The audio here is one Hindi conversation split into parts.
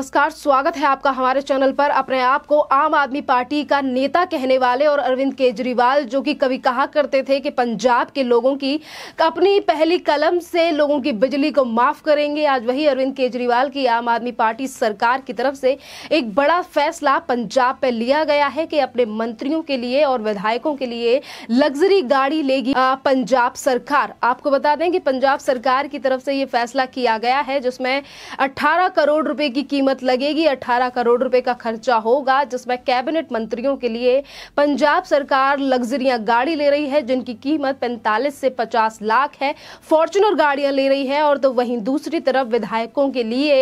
नमस्कार स्वागत है आपका हमारे चैनल पर अपने आप को आम आदमी पार्टी का नेता कहने वाले और अरविंद केजरीवाल जो कि कभी कहा करते थे कि पंजाब के लोगों की अपनी पहली कलम से लोगों की बिजली को माफ करेंगे आज वही अरविंद केजरीवाल की आम आदमी पार्टी सरकार की तरफ से एक बड़ा फैसला पंजाब पर लिया गया है कि अपने मंत्रियों के लिए और विधायकों के लिए लग्जरी गाड़ी लेगी पंजाब सरकार आपको बता दें कि पंजाब सरकार की तरफ से ये फैसला किया गया है जिसमें अट्ठारह करोड़ रुपए की कीमत कीमत लगेगी 18 करोड़ रुपए का खर्चा होगा जिसमें कैबिनेट मंत्रियों के लिए पंजाब सरकार लग्जरिया गाड़ी ले रही है जिनकी कीमत पैंतालीस से पचास लाख है फॉर्चुनर गाड़ियां ले रही है और तो वहीं दूसरी तरफ विधायकों के लिए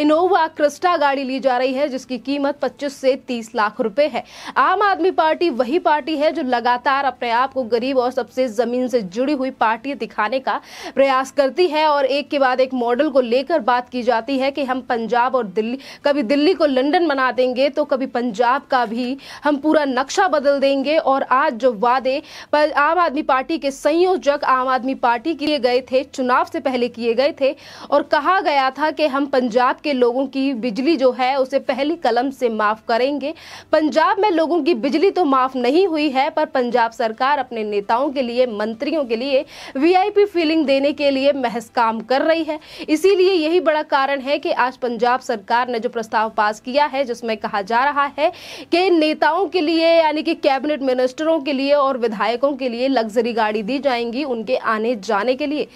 इनोवा क्रिस्टा गाड़ी ली जा रही है जिसकी कीमत पच्चीस से तीस लाख रुपए है आम आदमी पार्टी वही पार्टी है जो लगातार अपने आप को गरीब और सबसे जमीन से जुड़ी हुई पार्टी दिखाने का प्रयास करती है और एक के बाद एक मॉडल को लेकर बात की जाती है कि हम पंजाब और दिल्ली दिल्ली कभी दिल्ली को लंदन बना देंगे तो कभी पंजाब का भी हम पूरा नक्शा बदल देंगे और आज जो वादे पर आम आदमी पार्टी के संयोजक आम आदमी पार्टी किए गए थे चुनाव से पहले किए गए थे और कहा गया था कि हम पंजाब के लोगों की बिजली जो है उसे पहली कलम से माफ़ करेंगे पंजाब में लोगों की बिजली तो माफ़ नहीं हुई है पर पंजाब सरकार अपने नेताओं के लिए मंत्रियों के लिए वीआईपी फीलिंग देने के लिए महज काम कर रही है इसीलिए यही बड़ा कारण है कि आज पंजाब सरकार सरकार ने जो प्रस्ताव पास किया है जिसमें कहा जा रहा है कि नेताओं के लिए यानी कि कैबिनेट मिनिस्टरों के लिए और विधायकों के लिए लग्जरी गाड़ी दी जाएंगी उनके आने जाने के लिए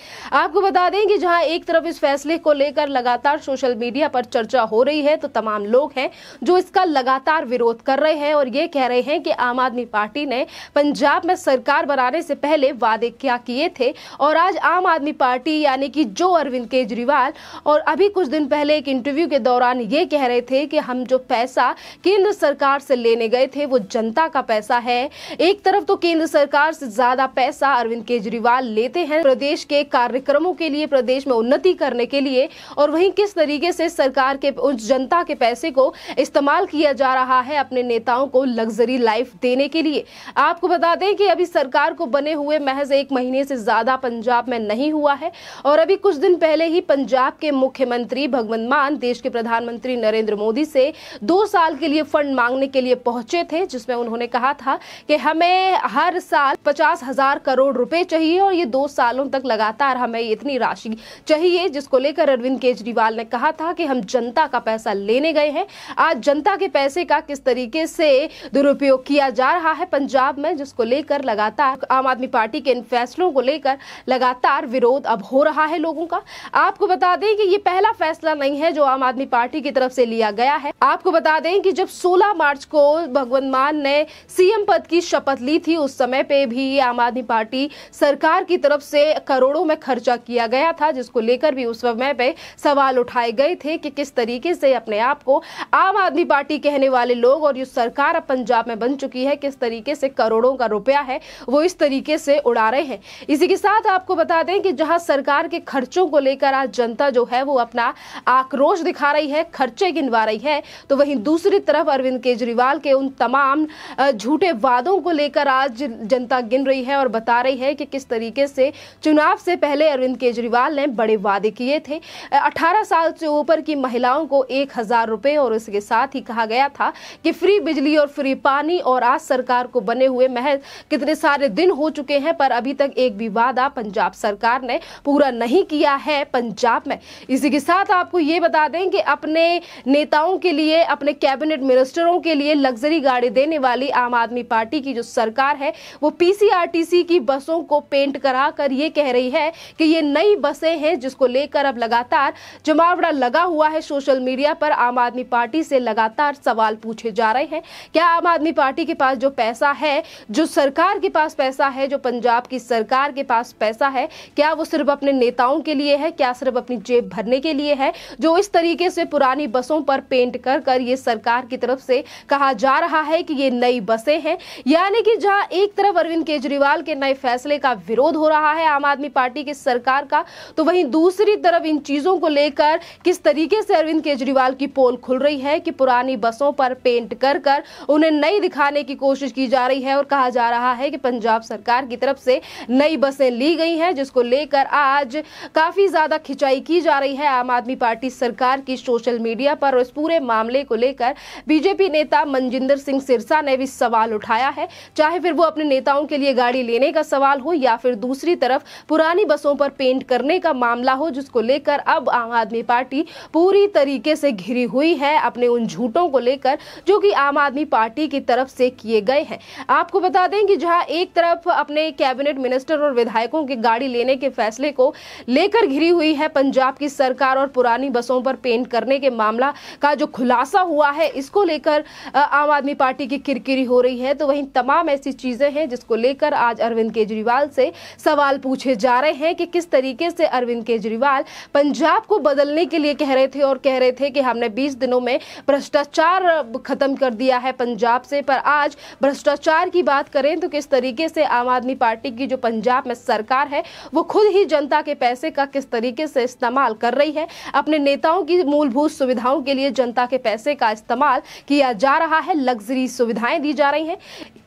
आपको बता दें कि जहां एक तरफ इस फैसले को लेकर लगातार सोशल मीडिया पर चर्चा हो रही है तो तमाम लोग हैं जो इसका लगातार विरोध कर रहे हैं और ये कह रहे हैं कि आम आदमी पार्टी ने पंजाब में सरकार बनाने से पहले वादे क्या किए थे और आज आम आदमी पार्टी यानी कि जो अरविंद केजरीवाल और अभी कुछ दिन पहले एक इंटरव्यू के दौरान दौरान ये कह रहे थे कि हम जो पैसा केंद्र सरकार से लेने गए थे वो जनता का पैसा है एक तरफ तो केंद्र सरकार से ज्यादा पैसा अरविंद केजरीवाल लेते हैं प्रदेश के कार्यक्रमों के लिए प्रदेश में उन्नति करने के लिए और वहीं किस तरीके से सरकार के उस जनता के पैसे को इस्तेमाल किया जा रहा है अपने नेताओं को लग्जरी लाइफ देने के लिए आपको बता दें कि अभी सरकार को बने हुए महज एक महीने से ज्यादा पंजाब में नहीं हुआ है और अभी कुछ दिन पहले ही पंजाब के मुख्यमंत्री भगवंत मान देश के प्रधान प्रधानमंत्री नरेंद्र मोदी से दो साल के लिए फंड मांगने के लिए पहुंचे थे जिसमें उन्होंने कहा था कि हमें हर साल पचास हजार करोड़ रुपए चाहिए और ये दो सालों तक लगातार हमें इतनी राशि चाहिए जिसको लेकर अरविंद केजरीवाल ने कहा था कि हम जनता का पैसा लेने गए हैं आज जनता के पैसे का किस तरीके से दुरुपयोग किया जा रहा है पंजाब में जिसको लेकर लगातार आम आदमी पार्टी के इन फैसलों को लेकर लगातार विरोध अब हो रहा है लोगों का आपको बता दें कि ये पहला फैसला नहीं है जो आम आदमी पार्टी पार्टी की तरफ से लिया गया है आपको बता दें कि जब 16 मार्च को भगवंत मान ने सीएम पद की शपथ ली थी उस समय पे भी आम आदमी पार्टी सरकार की तरफ से करोड़ों में खर्चा किया गया था जिसको लेकर भी उस समय पे सवाल उठाए गए थे कि किस तरीके से अपने आप को आम आदमी पार्टी कहने वाले लोग और ये सरकार अब पंजाब में बन चुकी है किस तरीके से करोड़ों का रुपया है वो इस तरीके से उड़ा रहे हैं इसी के साथ आपको बता दें कि जहां सरकार के खर्चों को लेकर आज जनता जो है वो अपना आक्रोश दिखा रही है रही है खर्चे गिनवा रही है तो वहीं दूसरी तरफ अरविंद केजरीवाल के उन तमाम झूठे वादों को लेकर आज जनता गिन रही है और बता रही है कि किस तरीके से चुनाव से पहले अरविंद केजरीवाल ने बड़े वादे किए थे 18 साल से ऊपर की महिलाओं को एक हजार रुपये और इसके साथ ही कहा गया था कि फ्री बिजली और फ्री पानी और आज सरकार को बने हुए महज कितने सारे दिन हो चुके हैं पर अभी तक एक भी वादा पंजाब सरकार ने पूरा नहीं किया है पंजाब में इसी के साथ आपको ये बता दें कि अब अपने नेताओं के लिए अपने कैबिनेट मिनिस्टरों के लिए लग्जरी गाड़ी देने वाली आम आदमी पार्टी की जो सरकार है वो पीसीआरटीसी की बसों को पेंट कराकर ये कह रही है कि ये नई बसें हैं जिसको लेकर अब लगातार जमावड़ा लगा हुआ है सोशल मीडिया पर आम आदमी पार्टी से लगातार सवाल पूछे जा रहे हैं क्या आम आदमी पार्टी के पास जो पैसा है जो सरकार के पास पैसा है जो पंजाब की सरकार के पास पैसा है क्या वो सिर्फ अपने नेताओं के लिए है क्या सिर्फ अपनी जेब भरने के लिए है जो इस तरीके से पुरानी बसों पर पेंट कर कर ये सरकार की तरफ से कहा जा रहा है कि ये नई बसें हैं यानी कि जहां एक तरफ अरविंद केजरीवाल के नए फैसले का विरोध हो रहा है आम आदमी पार्टी की सरकार का तो वहीं दूसरी तरफ इन चीज़ों को लेकर किस तरीके से अरविंद केजरीवाल की पोल खुल रही है कि पुरानी बसों पर पेंट कर कर उन्हें नई दिखाने की कोशिश की जा रही है और कहा जा रहा है कि पंजाब सरकार की तरफ से नई बसें ली गई हैं जिसको लेकर आज काफ़ी ज़्यादा खिंचाई की जा रही है आम आदमी पार्टी सरकार की सोच सोशल मीडिया पर और इस पूरे मामले को लेकर बीजेपी नेता मनजिंदर सिंह सिरसा ने भी सवाल उठाया है चाहे फिर वो अपने नेताओं के लिए गाड़ी लेने का सवाल हो या फिर दूसरी तरफ पुरानी बसों पर पेंट करने का मामला हो जिसको लेकर अब आम आदमी पार्टी पूरी तरीके से घिरी हुई है अपने उन झूठों को लेकर जो कि आम आदमी पार्टी की तरफ से किए गए हैं आपको बता दें कि जहां एक तरफ अपने कैबिनेट मिनिस्टर और विधायकों की गाड़ी लेने के फैसले को लेकर घिरी हुई है पंजाब की सरकार और पुरानी बसों पर पेंट करने करने के मामला का जो खुलासा हुआ है इसको लेकर आम आदमी पार्टी की किरकिरी हो रही है तो वहीं तमाम ऐसी चीज़ें हैं जिसको लेकर आज अरविंद केजरीवाल से सवाल पूछे जा रहे हैं कि किस तरीके से अरविंद केजरीवाल पंजाब को बदलने के लिए कह रहे थे और कह रहे थे कि हमने बीस दिनों में भ्रष्टाचार खत्म कर दिया है पंजाब से पर आज भ्रष्टाचार की बात करें तो किस तरीके से आम आदमी पार्टी की जो पंजाब में सरकार है वो खुद ही जनता के पैसे का किस तरीके से इस्तेमाल कर रही है अपने नेताओं की मूल मूलभूत सुविधाओं के लिए जनता के पैसे का इस्तेमाल किया जा रहा है लग्जरी सुविधाएं दी जा रही हैं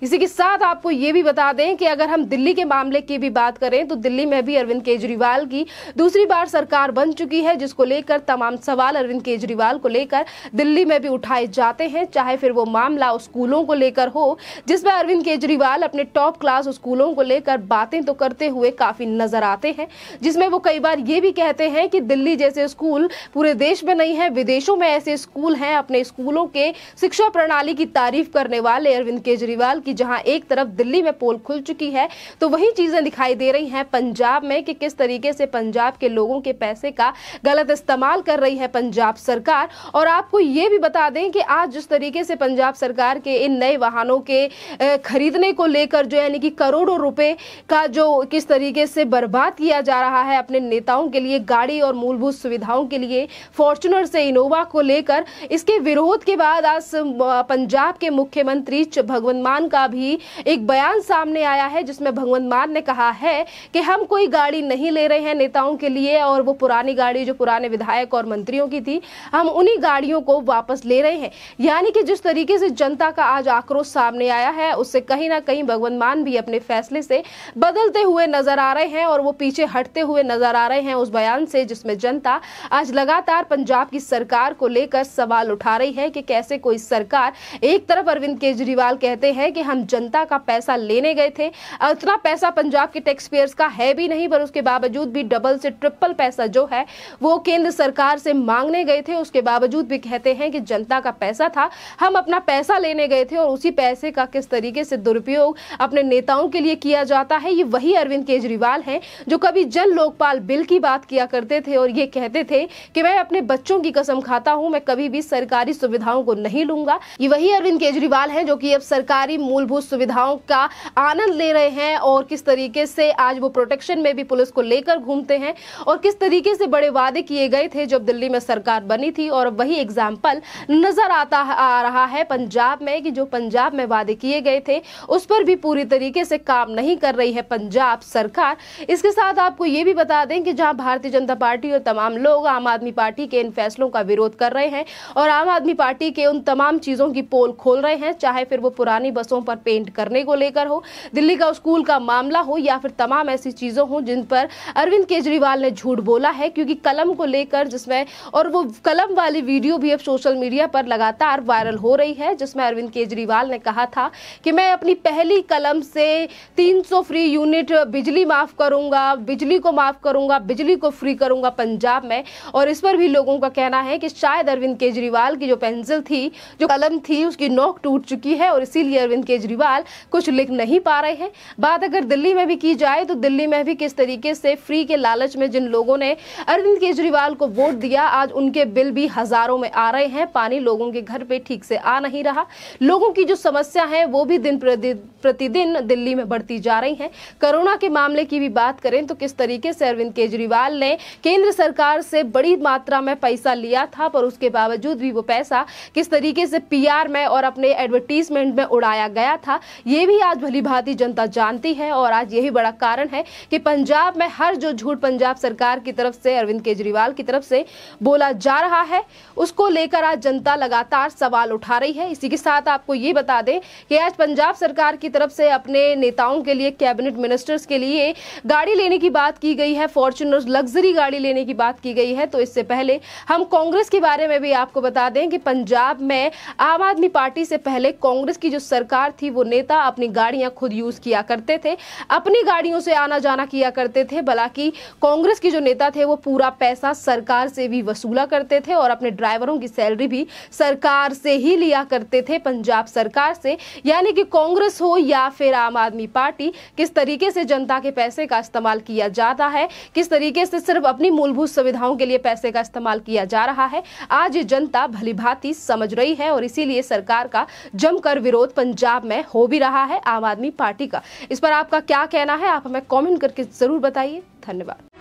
इसी के साथ आपको ये भी बता दें कि अगर हम दिल्ली के मामले की भी बात करें तो दिल्ली में भी अरविंद केजरीवाल की दूसरी बार सरकार बन चुकी है जिसको लेकर तमाम सवाल अरविंद केजरीवाल को लेकर दिल्ली में भी उठाए जाते हैं चाहे फिर वो मामला स्कूलों को लेकर हो जिसमें अरविंद केजरीवाल अपने टॉप क्लास स्कूलों को लेकर बातें तो करते हुए काफी नजर आते हैं जिसमें वो कई बार ये भी कहते हैं कि दिल्ली जैसे स्कूल पूरे देश में नहीं रही है विदेशों में ऐसे स्कूल हैं अपने स्कूलों के शिक्षा प्रणाली की तारीफ करने वाले अरविंद केजरीवाल की जहां एक तरफ दिल्ली में पोल खुल चुकी है तो वही चीजें दिखाई दे रही हैं पंजाब में कि किस तरीके से पंजाब के लोगों के पैसे का गलत इस्तेमाल कर रही है पंजाब सरकार और आपको ये भी बता दें कि आज जिस तरीके से पंजाब सरकार के इन नए वाहनों के खरीदने को लेकर जो यानी कि करोड़ों रुपए का जो किस तरीके से बर्बाद किया जा रहा है अपने नेताओं के लिए गाड़ी और मूलभूत सुविधाओं के लिए फॉर्चुनर फिर से इनोवा को लेकर इसके विरोध के बाद आज पंजाब के मुख्यमंत्री भगवंत मान का भी एक बयान सामने आया है जिसमें भगवंत मान ने कहा है कि हम कोई गाड़ी नहीं ले रहे हैं नेताओं के लिए और वो पुरानी गाड़ी जो पुराने विधायक और मंत्रियों की थी हम उन्हीं गाड़ियों को वापस ले रहे हैं यानी कि जिस तरीके से जनता का आज आक्रोश सामने आया है उससे कहीं ना कहीं भगवंत मान भी अपने फैसले से बदलते हुए नजर आ रहे हैं और वो पीछे हटते हुए नजर आ रहे हैं उस बयान से जिसमें जनता आज लगातार पंजाब आपकी सरकार को लेकर सवाल उठा रही है कि कैसे कोई सरकार एक तरफ अरविंद केजरीवाल कहते हैं कि हम जनता का पैसा लेने गए थे इतना पैसा पंजाब के टैक्स पेयर्स का है भी नहीं पर उसके बावजूद भी डबल से ट्रिपल पैसा जो है वो केंद्र सरकार से मांगने गए थे उसके बावजूद भी कहते हैं कि जनता का पैसा था हम अपना पैसा लेने गए थे और उसी पैसे का किस तरीके से दुरुपयोग अपने नेताओं के लिए किया जाता है ये वही अरविंद केजरीवाल हैं जो कभी जल लोकपाल बिल की बात किया करते थे और ये कहते थे कि मैं अपने बच्चों की कसम खाता हूँ मैं कभी भी सरकारी सुविधाओं को नहीं लूंगा ये वही अरविंद केजरीवाल हैं जो कि अब सरकारी मूलभूत सुविधाओं का आनंद ले रहे हैं और किस तरीके से आज वो प्रोटेक्शन में भी पुलिस को लेकर घूमते हैं और किस तरीके से बड़े वादे किए गए थे जब दिल्ली में सरकार बनी थी और वही एग्जाम्पल नजर आता आ रहा है पंजाब में कि जो पंजाब में वादे किए गए थे उस पर भी पूरी तरीके से काम नहीं कर रही है पंजाब सरकार इसके साथ आपको ये भी बता दें कि जहां भारतीय जनता पार्टी और तमाम लोग आम आदमी पार्टी के इन फैसलों फैसलों का विरोध कर रहे हैं और आम आदमी पार्टी के उन तमाम चीज़ों की पोल खोल रहे हैं चाहे फिर वो पुरानी बसों पर पेंट करने को लेकर हो दिल्ली का स्कूल का मामला हो या फिर तमाम ऐसी चीज़ों हो जिन पर अरविंद केजरीवाल ने झूठ बोला है क्योंकि कलम को लेकर जिसमें और वो कलम वाली वीडियो भी अब सोशल मीडिया पर लगातार वायरल हो रही है जिसमें अरविंद केजरीवाल ने कहा था कि मैं अपनी पहली कलम से 300 फ्री यूनिट बिजली माफ़ करूंगा बिजली को माफ़ करूंगा बिजली को फ्री करूंगा पंजाब में और इस पर भी लोगों का कहना है कि शायद अरविंद केजरीवाल की जो पेंसिल थी जो कलम थी उसकी नोक टूट चुकी है और इसीलिए अरविंद केजरीवाल कुछ लिख नहीं पा रहे हैं बात अगर दिल्ली में भी की जाए तो दिल्ली में भी किस तरीके से फ्री के लालच में जिन लोगों ने अरविंद केजरीवाल को वोट दिया आज उनके बिल भी हजारों में आ रहे हैं पानी लोगों के घर पे ठीक से आ नहीं रहा लोगों की जो समस्या है वो भी दिन प्रतिदिन दिल्ली में बढ़ती जा रही है कोरोना के मामले की भी बात करें तो किस तरीके से अरविंद केजरीवाल ने केंद्र सरकार से बड़ी मात्रा में पैसा का लिया था पर उसके बावजूद भी वो पैसा किस तरीके से पीआर में और अपने एडवर्टीजमेंट में उड़ाया गया था ये भी आज भली भांति जनता जानती है और आज यही बड़ा कारण है कि पंजाब में हर जो झूठ पंजाब सरकार की तरफ से अरविंद केजरीवाल की तरफ से बोला जा रहा है उसको लेकर आज जनता लगातार सवाल उठा रही है इसी के साथ आपको ये बता दें कि आज पंजाब सरकार की तरफ से अपने नेताओं के लिए कैबिनेट मिनिस्टर्स के लिए गाड़ी लेने की बात की गई है फॉर्चुनर लग्जरी गाड़ी लेने की बात की गई है तो इससे पहले हम कांग्रेस के बारे में भी आपको बता दें कि पंजाब में आम आदमी पार्टी से पहले कांग्रेस की जो सरकार थी वो नेता अपनी गाड़ियां खुद यूज किया करते थे अपनी गाड़ियों से आना जाना किया करते थे बल्कि कांग्रेस के जो नेता थे वो पूरा पैसा सरकार से भी वसूला करते थे और अपने ड्राइवरों की सैलरी भी सरकार से ही लिया करते थे पंजाब सरकार से यानी कि कांग्रेस हो या फिर आम आदमी पार्टी किस तरीके से जनता के पैसे का इस्तेमाल किया जाता है किस तरीके से सिर्फ अपनी मूलभूत सुविधाओं के लिए पैसे का इस्तेमाल किया किया जा रहा है आज जनता भलीभांति समझ रही है और इसीलिए सरकार का जमकर विरोध पंजाब में हो भी रहा है आम आदमी पार्टी का इस पर आपका क्या कहना है आप हमें कॉमेंट करके जरूर बताइए धन्यवाद